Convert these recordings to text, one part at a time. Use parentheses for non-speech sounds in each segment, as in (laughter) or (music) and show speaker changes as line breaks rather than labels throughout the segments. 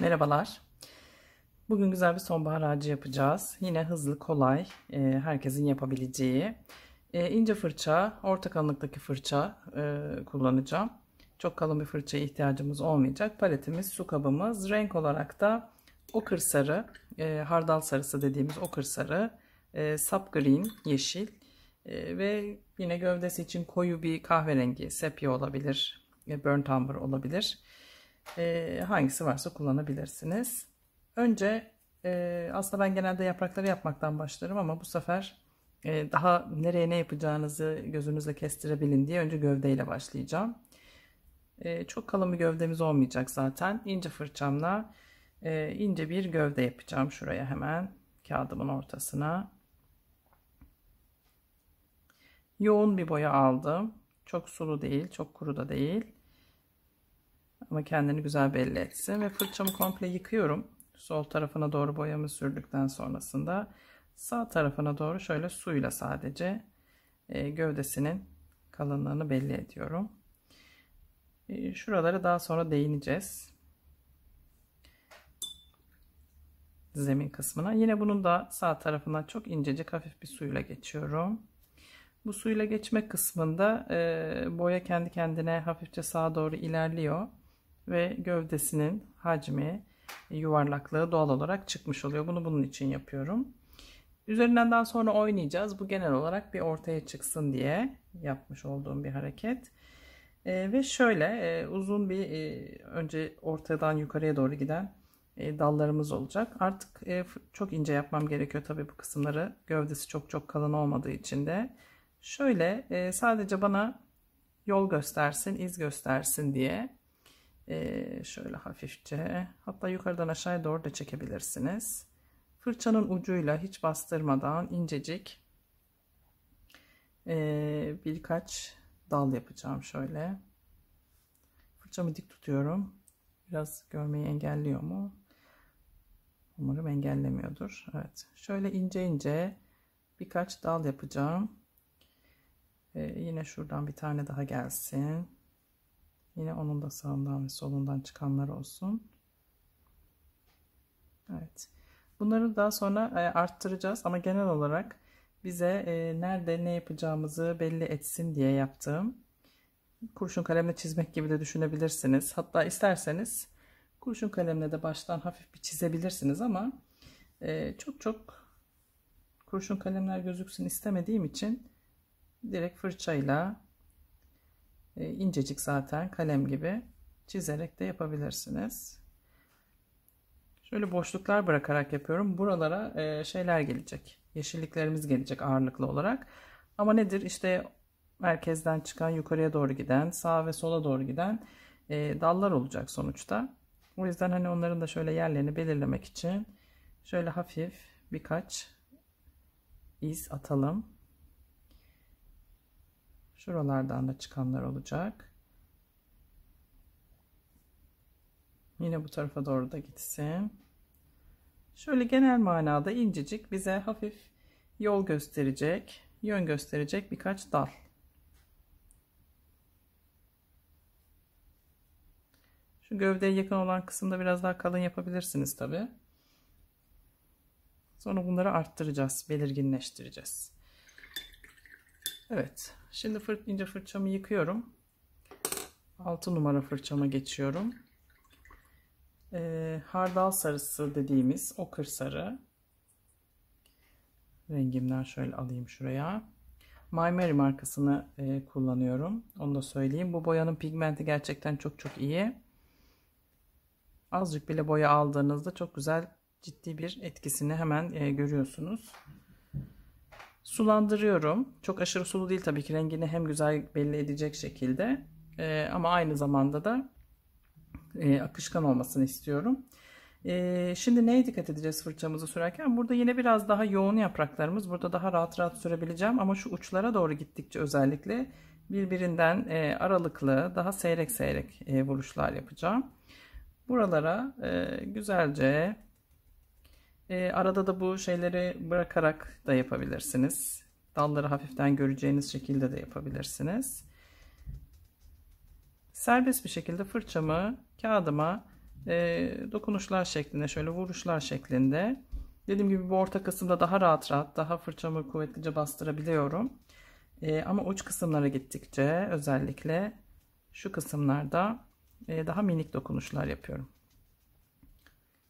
Merhabalar. Bugün güzel bir sonbahar ağacı yapacağız. Yine hızlı, kolay, e, herkesin yapabileceği. E, ince fırça, orta kalınlıktaki fırça e, kullanacağım. Çok kalın bir fırçaya ihtiyacımız olmayacak. Paletimiz, su kabımız. Renk olarak da okır sarı, hardal sarısı dediğimiz okır sarı, sap green, yeşil ve yine gövdesi için koyu bir kahverengi, sepya olabilir, burnt amber olabilir e, hangisi varsa kullanabilirsiniz. Önce e, aslında ben genelde yaprakları yapmaktan başlarım ama bu sefer e, daha nereye ne yapacağınızı gözünüzle kestirebilin diye önce gövdeyle başlayacağım. E, çok kalın bir gövdemiz olmayacak zaten. İnce fırçamla e, ince bir gövde yapacağım şuraya hemen kağıdımın ortasına. Yoğun bir boya aldım. Çok sulu değil, çok kuru da değil. Ama kendini güzel belli etsin. Ve fırçamı komple yıkıyorum. Sol tarafına doğru boyamı sürdükten sonrasında sağ tarafına doğru şöyle suyla sadece e, gövdesinin kalınlığını belli ediyorum. E, şuraları daha sonra değineceğiz. Zemin kısmına. Yine bunun da sağ tarafından çok incecik hafif bir suyla geçiyorum. Bu suyla geçme kısmında e, boya kendi kendine hafifçe sağa doğru ilerliyor ve gövdesinin hacmi, e, yuvarlaklığı doğal olarak çıkmış oluyor. Bunu bunun için yapıyorum. Üzerinden daha sonra oynayacağız. Bu genel olarak bir ortaya çıksın diye yapmış olduğum bir hareket. E, ve şöyle e, uzun bir e, önce ortadan yukarıya doğru giden e, dallarımız olacak. Artık e, çok ince yapmam gerekiyor tabii bu kısımları. Gövdesi çok çok kalın olmadığı için de. Şöyle e, sadece bana yol göstersin, iz göstersin diye ee, şöyle hafifçe hatta yukarıdan aşağıya doğru da çekebilirsiniz. Fırçanın ucuyla hiç bastırmadan incecik ee, birkaç dal yapacağım şöyle. Fırçamı dik tutuyorum. Biraz görmeyi engelliyor mu? Umarım engellemiyordur. Evet. Şöyle ince ince birkaç dal yapacağım. Ee, yine şuradan bir tane daha gelsin. Yine onun da sağından ve solundan çıkanlar olsun. Evet. Bunları daha sonra e, arttıracağız ama genel olarak bize e, nerede ne yapacağımızı belli etsin diye yaptığım kurşun kalemle çizmek gibi de düşünebilirsiniz. Hatta isterseniz kurşun kalemle de baştan hafif bir çizebilirsiniz ama e, çok çok kurşun kalemler gözüksün istemediğim için direkt fırçayla e, incecik zaten kalem gibi çizerek de yapabilirsiniz. Şöyle boşluklar bırakarak yapıyorum. Buralara e, şeyler gelecek. Yeşilliklerimiz gelecek ağırlıklı olarak. Ama nedir? İşte merkezden çıkan yukarıya doğru giden, sağa ve sola doğru giden e, dallar olacak sonuçta. O yüzden hani onların da şöyle yerlerini belirlemek için şöyle hafif birkaç iz atalım. Şuralardan da çıkanlar olacak. Yine bu tarafa doğru da gitsin. Şöyle genel manada incecik bize hafif yol gösterecek, yön gösterecek birkaç dal. Şu gövdeye yakın olan kısımda biraz daha kalın yapabilirsiniz tabi. Sonra bunları arttıracağız, belirginleştireceğiz. Evet. Şimdi fırt, ince fırçamı yıkıyorum. 6 numara fırçama geçiyorum. Ee, hardal sarısı dediğimiz okır sarı. Rengimden şöyle alayım şuraya. My Mary markasını e, kullanıyorum. Onu da söyleyeyim. Bu boyanın pigmenti gerçekten çok çok iyi. Azıcık bile boya aldığınızda çok güzel ciddi bir etkisini hemen e, görüyorsunuz. Sulandırıyorum. Çok aşırı sulu değil tabii ki rengini hem güzel belli edecek şekilde e, ama aynı zamanda da e, akışkan olmasını istiyorum. E, şimdi neye dikkat edeceğiz fırçamızı sürerken? Burada yine biraz daha yoğun yapraklarımız. Burada daha rahat rahat sürebileceğim ama şu uçlara doğru gittikçe özellikle birbirinden e, aralıklı daha seyrek seyrek e, vuruşlar yapacağım. Buralara e, güzelce ee, arada da bu şeyleri bırakarak da yapabilirsiniz. Dalları hafiften göreceğiniz şekilde de yapabilirsiniz. Serbest bir şekilde fırçamı kağıdıma e, dokunuşlar şeklinde şöyle vuruşlar şeklinde dediğim gibi bu orta kısımda daha rahat rahat daha fırçamı kuvvetlice bastırabiliyorum. E, ama uç kısımlara gittikçe özellikle şu kısımlarda e, daha minik dokunuşlar yapıyorum.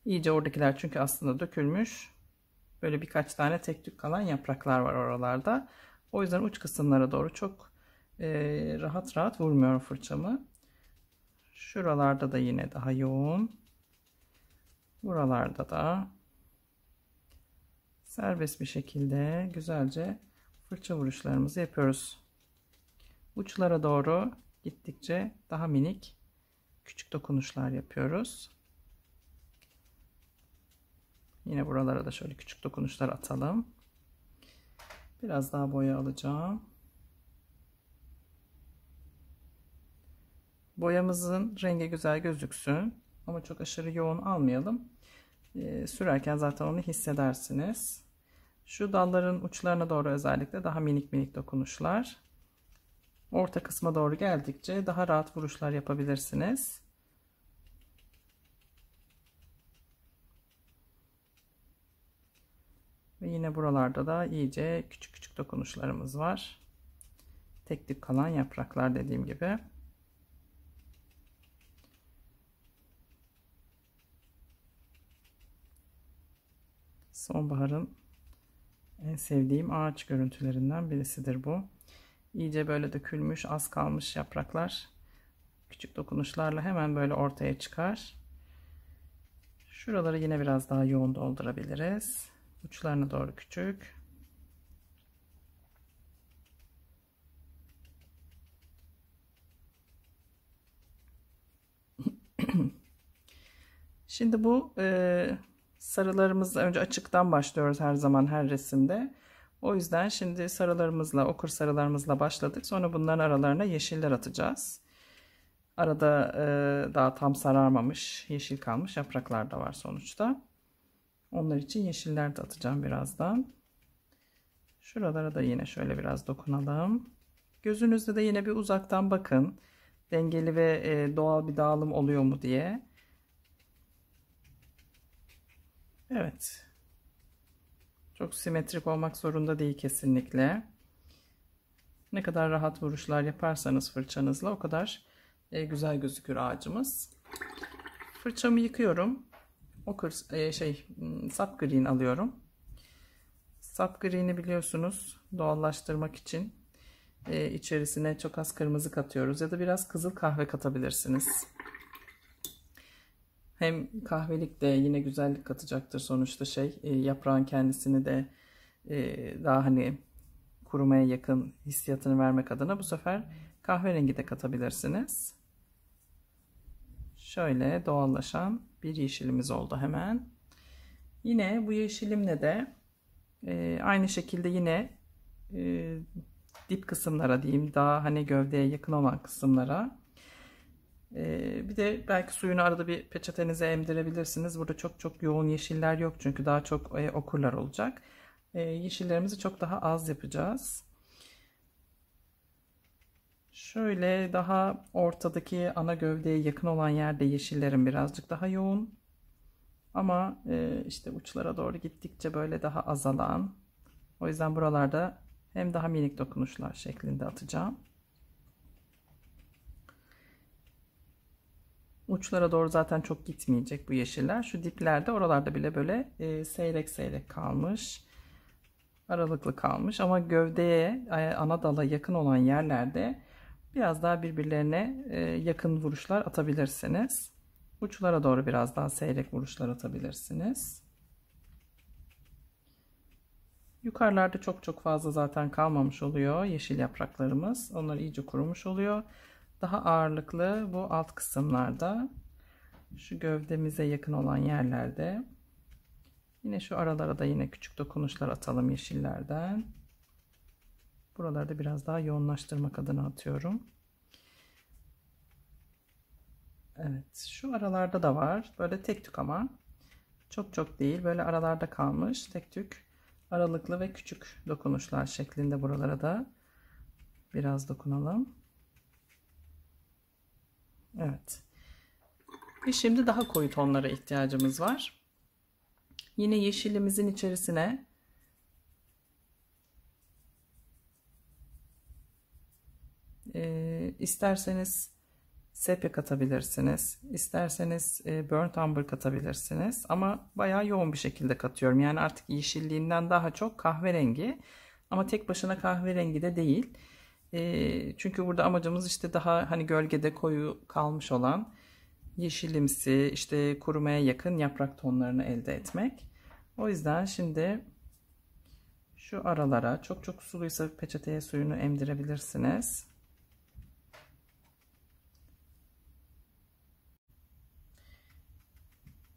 İyice oradakiler çünkü aslında dökülmüş. Böyle birkaç tane tek tük kalan yapraklar var oralarda. O yüzden uç kısımlara doğru çok e, rahat rahat vurmuyorum fırçamı. Şuralarda da yine daha yoğun. Buralarda da serbest bir şekilde güzelce fırça vuruşlarımızı yapıyoruz. Uçlara doğru gittikçe daha minik küçük dokunuşlar yapıyoruz. Yine buralara da şöyle küçük dokunuşlar atalım. Biraz daha boya alacağım. Boyamızın rengi güzel gözüksün. Ama çok aşırı yoğun almayalım. Ee, sürerken zaten onu hissedersiniz. Şu dalların uçlarına doğru özellikle daha minik minik dokunuşlar. Orta kısma doğru geldikçe daha rahat vuruşlar yapabilirsiniz. Ve yine buralarda da iyice küçük küçük dokunuşlarımız var. Tek tip kalan yapraklar dediğim gibi. Sonbaharın en sevdiğim ağaç görüntülerinden birisidir bu. İyice böyle dökülmüş, az kalmış yapraklar küçük dokunuşlarla hemen böyle ortaya çıkar. Şuraları yine biraz daha yoğun doldurabiliriz uçlarına doğru küçük (clears throat) Şimdi bu e, sarılarımızla önce açıktan başlıyoruz her zaman her resimde. O yüzden şimdi sarılarımızla, okur sarılarımızla başladık. Sonra bunların aralarına yeşiller atacağız. Arada e, daha tam sararmamış, yeşil kalmış yapraklar da var sonuçta. Onlar için yeşiller de atacağım birazdan. Şuralara da yine şöyle biraz dokunalım. Gözünüzde de yine bir uzaktan bakın. Dengeli ve e, doğal bir dağılım oluyor mu diye. Evet. Çok simetrik olmak zorunda değil kesinlikle. Ne kadar rahat vuruşlar yaparsanız fırçanızla o kadar e, güzel gözükür ağacımız. Fırçamı yıkıyorum. Okur, e, şey, hmm, sap green alıyorum. Sap green'i biliyorsunuz doğallaştırmak için e, içerisine çok az kırmızı katıyoruz ya da biraz kızıl kahve katabilirsiniz. Hem kahvelik de yine güzellik katacaktır sonuçta şey e, yaprağın kendisini de e, daha hani kurumaya yakın hissiyatını vermek adına bu sefer kahverengi de katabilirsiniz şöyle doğallaşan bir yeşilimiz oldu hemen. Yine bu yeşilimle de e, aynı şekilde yine e, dip kısımlara diyeyim daha hani gövdeye yakın olan kısımlara ee, bir de belki suyunu arada bir peçetenize emdirebilirsiniz. Burada çok çok yoğun yeşiller yok çünkü daha çok e, okurlar olacak. E, yeşillerimizi çok daha az yapacağız. Şöyle daha ortadaki ana gövdeye yakın olan yerde yeşillerim birazcık daha yoğun. Ama e, işte uçlara doğru gittikçe böyle daha azalan. O yüzden buralarda hem daha minik dokunuşlar şeklinde atacağım. Uçlara doğru zaten çok gitmeyecek bu yeşiller. Şu diplerde oralarda bile böyle e, seyrek seyrek kalmış. Aralıklı kalmış ama gövdeye e, ana dala yakın olan yerlerde biraz daha birbirlerine e, yakın vuruşlar atabilirsiniz. Uçlara doğru biraz daha seyrek vuruşlar atabilirsiniz. Yukarılarda çok çok fazla zaten kalmamış oluyor yeşil yapraklarımız. Onlar iyice kurumuş oluyor. Daha ağırlıklı bu alt kısımlarda. Şu gövdemize yakın olan yerlerde. Yine şu aralara da yine küçük dokunuşlar atalım yeşillerden. Buralarda biraz daha yoğunlaştırmak adına atıyorum. Evet şu aralarda da var. Böyle tek tük ama çok çok değil. Böyle aralarda kalmış. Tek tük aralıklı ve küçük dokunuşlar şeklinde buralara da biraz dokunalım. Evet. Ve şimdi daha koyu tonlara ihtiyacımız var. Yine yeşilimizin içerisine İsterseniz sepya katabilirsiniz. İsterseniz e, burnt umber katabilirsiniz. Ama baya yoğun bir şekilde katıyorum. Yani artık yeşilliğinden daha çok kahverengi. Ama tek başına kahverengi de değil. E, çünkü burada amacımız işte daha hani gölgede koyu kalmış olan yeşilimsi işte kurumaya yakın yaprak tonlarını elde etmek. O yüzden şimdi şu aralara çok çok suluysa peçeteye suyunu emdirebilirsiniz.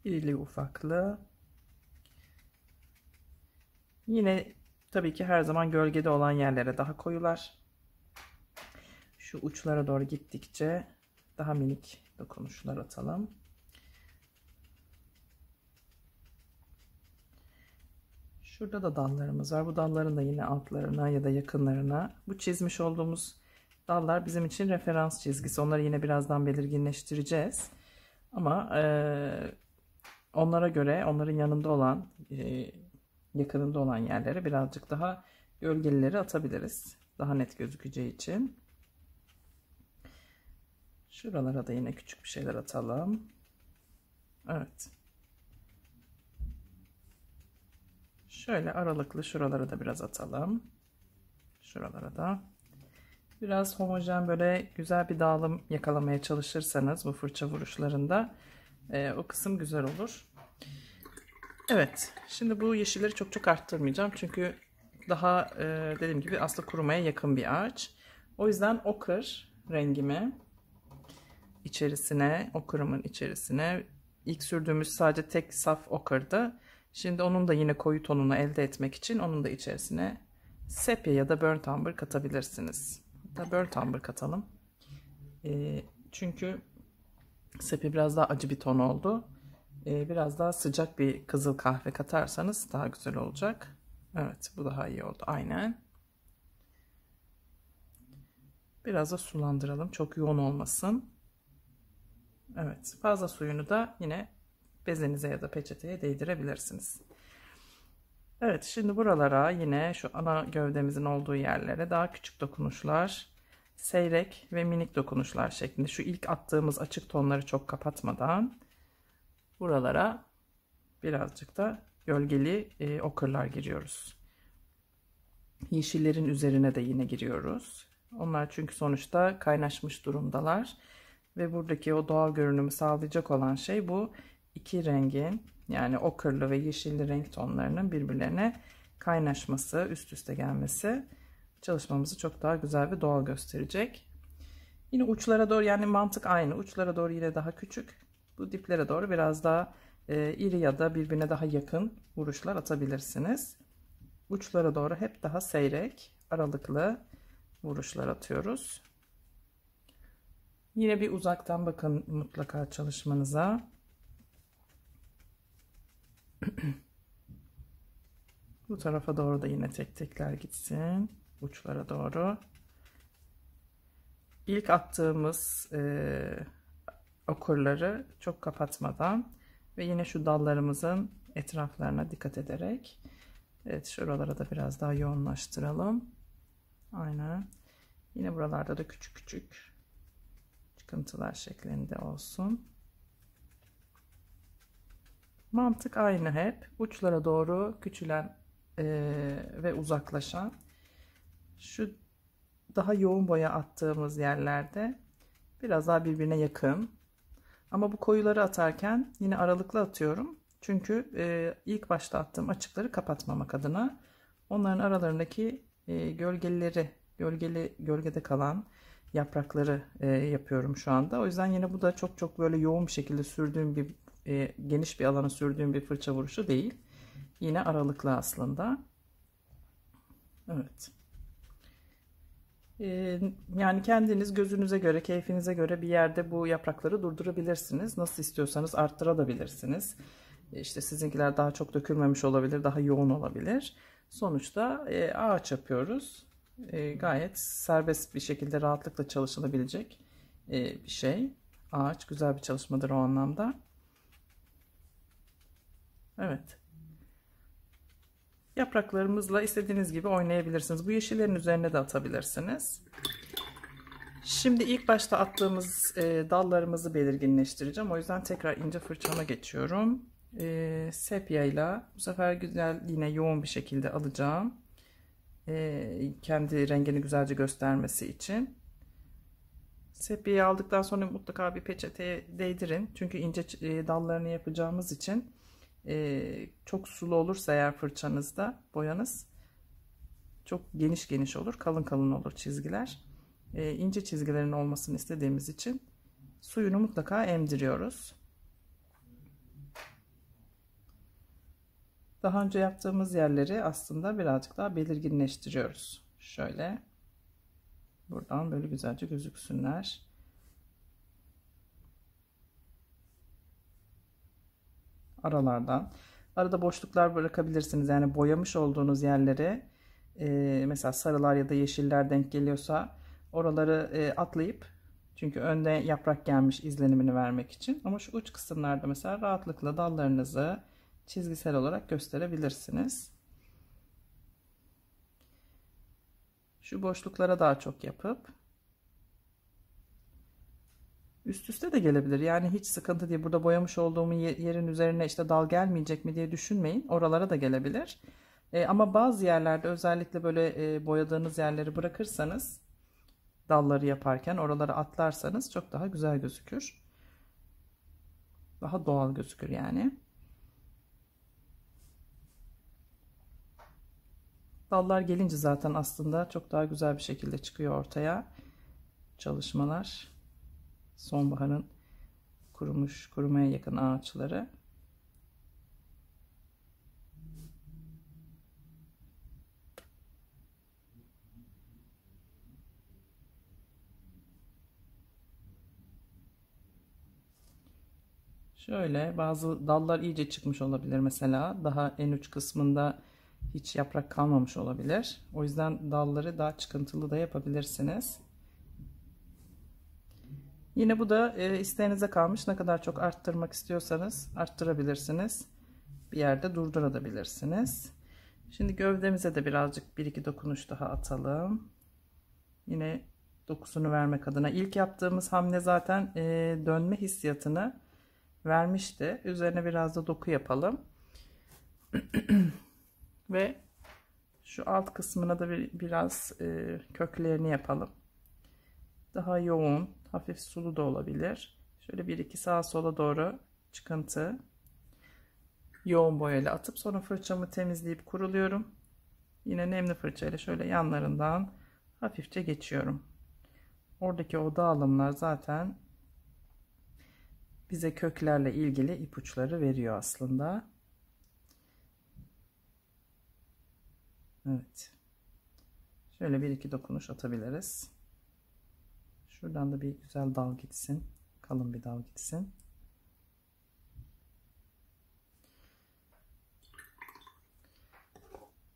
irili ufaklı. Yine tabii ki her zaman gölgede olan yerlere daha koyular. Şu uçlara doğru gittikçe daha minik dokunuşlar atalım. Şurada da dallarımız var. Bu dalların da yine altlarına ya da yakınlarına. Bu çizmiş olduğumuz dallar bizim için referans çizgisi. Onları yine birazdan belirginleştireceğiz. Ama e, Onlara göre onların yanında olan, e, yakınında olan yerlere birazcık daha gölgelileri atabiliriz. Daha net gözükeceği için. Şuralara da yine küçük bir şeyler atalım. Evet. Şöyle aralıklı şuralara da biraz atalım. Şuralara da. Biraz homojen böyle güzel bir dağılım yakalamaya çalışırsanız bu fırça vuruşlarında e, o kısım güzel olur. Evet. Şimdi bu yeşilleri çok çok arttırmayacağım. Çünkü daha e, dediğim gibi aslında kurumaya yakın bir ağaç. O yüzden okır rengimi içerisine, okurumun içerisine ilk sürdüğümüz sadece tek saf okırdı. Şimdi onun da yine koyu tonunu elde etmek için onun da içerisine sepya ya da burnt amber katabilirsiniz. Hatta burnt amber katalım. E, çünkü Sepi biraz daha acı bir ton oldu. Ee, biraz daha sıcak bir kızıl kahve katarsanız daha güzel olacak. Evet bu daha iyi oldu aynen. Biraz da sulandıralım. Çok yoğun olmasın. Evet fazla suyunu da yine bezenize ya da peçeteye değdirebilirsiniz. Evet şimdi buralara yine şu ana gövdemizin olduğu yerlere daha küçük dokunuşlar seyrek ve minik dokunuşlar şeklinde şu ilk attığımız açık tonları çok kapatmadan buralara birazcık da gölgeli e, okurlar giriyoruz. Yeşillerin üzerine de yine giriyoruz. Onlar çünkü sonuçta kaynaşmış durumdalar ve buradaki o doğal görünümü sağlayacak olan şey bu iki rengin yani okurlu ve yeşilli renk tonlarının birbirlerine kaynaşması, üst üste gelmesi çalışmamızı çok daha güzel ve doğal gösterecek. Yine uçlara doğru yani mantık aynı. Uçlara doğru yine daha küçük. Bu diplere doğru biraz daha e, iri ya da birbirine daha yakın vuruşlar atabilirsiniz. Uçlara doğru hep daha seyrek, aralıklı vuruşlar atıyoruz. Yine bir uzaktan bakın mutlaka çalışmanıza. (clears throat) Bu tarafa doğru da yine tek tekler gitsin uçlara doğru. İlk attığımız e, okurları çok kapatmadan ve yine şu dallarımızın etraflarına dikkat ederek evet şuralara da biraz daha yoğunlaştıralım. Aynen. Yine buralarda da küçük küçük çıkıntılar şeklinde olsun. Mantık aynı hep. Uçlara doğru küçülen e, ve uzaklaşan şu daha yoğun boya attığımız yerlerde biraz daha birbirine yakın. Ama bu koyuları atarken yine aralıklı atıyorum. Çünkü e, ilk başta attığım açıkları kapatmamak adına onların aralarındaki e, gölgeleri, gölgeli gölgede kalan yaprakları e, yapıyorum şu anda. O yüzden yine bu da çok çok böyle yoğun bir şekilde sürdüğüm bir e, geniş bir alana sürdüğüm bir fırça vuruşu değil. Yine aralıklı aslında. Evet. Ee, yani kendiniz gözünüze göre, keyfinize göre bir yerde bu yaprakları durdurabilirsiniz. Nasıl istiyorsanız arttırabilirsiniz. E, işte sizinkiler daha çok dökülmemiş olabilir, daha yoğun olabilir. Sonuçta e, ağaç yapıyoruz. E, gayet serbest bir şekilde rahatlıkla çalışılabilecek bir şey. Ağaç güzel bir çalışmadır o anlamda. Evet. Yapraklarımızla istediğiniz gibi oynayabilirsiniz. Bu yeşillerin üzerine de atabilirsiniz. Şimdi ilk başta attığımız e, dallarımızı belirginleştireceğim. O yüzden tekrar ince fırçama geçiyorum. E, sepya ile bu sefer güzel yine yoğun bir şekilde alacağım. E, kendi rengini güzelce göstermesi için. Sepyayı aldıktan sonra mutlaka bir peçeteye değdirin. Çünkü ince e, dallarını yapacağımız için e, çok sulu olursa eğer fırçanızda boyanız çok geniş geniş olur. Kalın kalın olur çizgiler. E, ince çizgilerin olmasını istediğimiz için suyunu mutlaka emdiriyoruz. Daha önce yaptığımız yerleri aslında birazcık daha belirginleştiriyoruz. Şöyle buradan böyle güzelce gözüksünler. aralardan. Arada boşluklar bırakabilirsiniz. Yani boyamış olduğunuz yerleri e, mesela sarılar ya da yeşiller denk geliyorsa oraları e, atlayıp çünkü önde yaprak gelmiş izlenimini vermek için. Ama şu uç kısımlarda mesela rahatlıkla dallarınızı çizgisel olarak gösterebilirsiniz. Şu boşluklara daha çok yapıp Üst üste de gelebilir. Yani hiç sıkıntı değil. Burada boyamış olduğum yerin üzerine işte dal gelmeyecek mi diye düşünmeyin. Oralara da gelebilir. E, ama bazı yerlerde özellikle böyle e, boyadığınız yerleri bırakırsanız dalları yaparken oralara atlarsanız çok daha güzel gözükür. Daha doğal gözükür yani. Dallar gelince zaten aslında çok daha güzel bir şekilde çıkıyor ortaya çalışmalar sonbaharın kurumuş, kurumaya yakın ağaçları. Şöyle bazı dallar iyice çıkmış olabilir mesela. Daha en uç kısmında hiç yaprak kalmamış olabilir. O yüzden dalları daha çıkıntılı da yapabilirsiniz. Yine bu da e, isteğinize kalmış. Ne kadar çok arttırmak istiyorsanız arttırabilirsiniz. Bir yerde durdurabilirsiniz. Şimdi gövdemize de birazcık bir iki dokunuş daha atalım. Yine dokusunu vermek adına. ilk yaptığımız hamle zaten e, dönme hissiyatını vermişti. Üzerine biraz da doku yapalım. (clears throat) Ve şu alt kısmına da bir, biraz e, köklerini yapalım. Daha yoğun, Hafif sulu da olabilir. Şöyle bir iki sağa sola doğru çıkıntı yoğun boyayla atıp sonra fırçamı temizleyip kuruluyorum. Yine nemli fırçayla şöyle yanlarından hafifçe geçiyorum. Oradaki o dağılımlar zaten bize köklerle ilgili ipuçları veriyor aslında. Evet. Şöyle bir iki dokunuş atabiliriz. Şuradan da bir güzel dal gitsin. Kalın bir dal gitsin.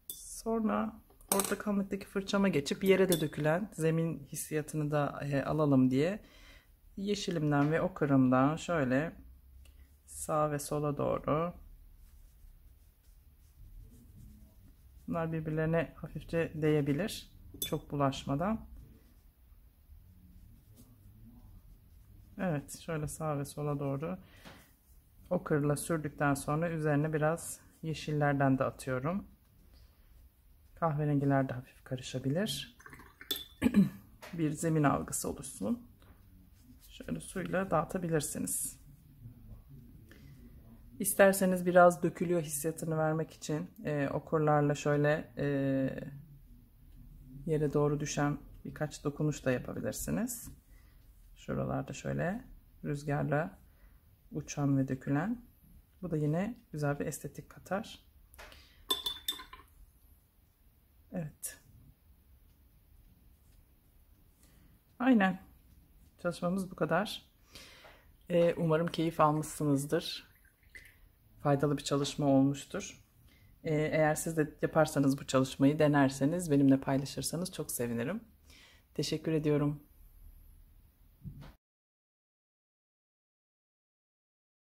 Sonra orta kalınlıktaki fırçama geçip yere de dökülen zemin hissiyatını da e, alalım diye yeşilimden ve okırımdan şöyle sağ ve sola doğru bunlar birbirlerine hafifçe değebilir çok bulaşmadan Evet şöyle sağa ve sola doğru okurla sürdükten sonra üzerine biraz yeşillerden de atıyorum. Kahverengiler de hafif karışabilir. (clears throat) bir zemin algısı oluşsun. Şöyle suyla dağıtabilirsiniz. İsterseniz biraz dökülüyor hissiyatını vermek için e, okurlarla şöyle e, yere doğru düşen birkaç dokunuş da yapabilirsiniz. Şuralarda şöyle rüzgarla uçan ve dökülen. Bu da yine güzel bir estetik katar. Evet. Aynen. Çalışmamız bu kadar. Ee, umarım keyif almışsınızdır. Faydalı bir çalışma olmuştur. Ee, eğer siz de yaparsanız bu çalışmayı denerseniz benimle paylaşırsanız çok sevinirim. Teşekkür ediyorum.